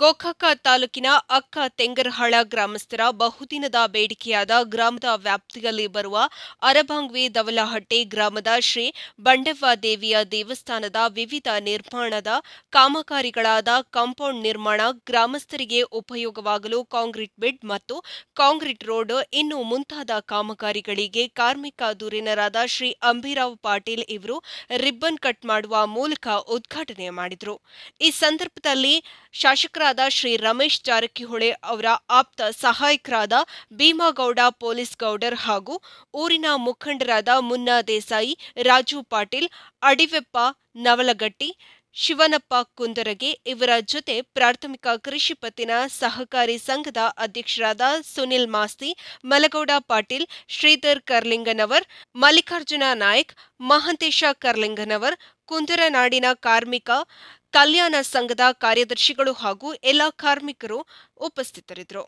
ಗೋಕಾಕ ತಾಲೂಕಿನ ಅಕ್ಕ ತೆಂಗರಹಾಳ ಗ್ರಾಮಸ್ಥರ ಬಹುದಿನದ ಬೇಡಿಕೆಯಾದ ಗ್ರಾಮದ ವ್ಯಾಪ್ತಿಯಲ್ಲಿ ಬರುವ ಅರಭಾಂಗ್ವಿ ದವಲಹಟ್ಟಿ ಗ್ರಾಮದ ಶ್ರೀ ಬಂಡೆವ್ವ ದೇವಿಯ ದೇವಸ್ಥಾನದ ವಿವಿಧ ನಿರ್ಮಾಣದ ಕಾಮಗಾರಿಗಳಾದ ಕಾಂಪೌಂಡ್ ನಿರ್ಮಾಣ ಗ್ರಾಮಸ್ಥರಿಗೆ ಉಪಯೋಗವಾಗಲು ಕಾಂಕ್ರೀಟ್ ಬೆಡ್ ಮತ್ತು ಕಾಂಕ್ರೀಟ್ ರೋಡ್ ಇನ್ನು ಮುಂತಾದ ಕಾಮಗಾರಿಗಳಿಗೆ ಕಾರ್ಮಿಕ ದೂರಿನರಾದ ಶ್ರೀ ಅಂಬಿರಾವ್ ಪಾಟೀಲ್ ಇವರು ರಿಬ್ಬನ್ ಕಟ್ ಮಾಡುವ ಮೂಲಕ ಉದ್ಘಾಟನೆ ಮಾಡಿದರು ಈ ಸಂದರ್ಭದಲ್ಲಿ ಶಾಸಕರ ಸಚಿವರಾದ ಶ್ರೀ ರಮೇಶ್ ಜಾರಕಿಹೊಳಿ ಅವರ ಆಪ್ತ ಸಹಾಯಕರಾದ ಭೀಮಗೌಡ ಪೊಲೀಸ್ ಗೌಡರ್ ಹಾಗೂ ಊರಿನ ಮುಖಂಡರಾದ ಮುನ್ನಾ ದೇಸಾಯಿ ರಾಜು ಪಾಟೀಲ್ ಅಡಿವೆಪ್ಪ ನವಲಗಟ್ಟಿ ಶಿವನಪ್ಪ ಕುಂದರಗೆ ಇವರ ಜೊತೆ ಪ್ರಾಥಮಿಕ ಕೃಷಿ ಪತ್ತಿನ ಸಹಕಾರಿ ಸಂಘದ ಅಧ್ಯಕ್ಷರಾದ ಸುನಿಲ್ ಮಾಸ್ತಿ ಮಲಗೌಡ ಪಾಟೀಲ್ ಶ್ರೀಧರ್ ಕರ್ಲಿಂಗನವರ್ ಮಲ್ಲಿಕಾರ್ಜುನ ನಾಯಕ್ ಮಹಂತೇಶ ಕರ್ಲಿಂಗನವರ್ ಕುಂದರನಾಡಿನ ಕಾರ್ಮಿಕ ಕಲ್ಯಾಣ ಸಂಘದ ಕಾರ್ಯದರ್ಶಿಗಳು ಹಾಗೂ ಎಲ್ಲ ಕಾರ್ಮಿಕರು ಉಪಸ್ಥಿತರಿದ್ದರು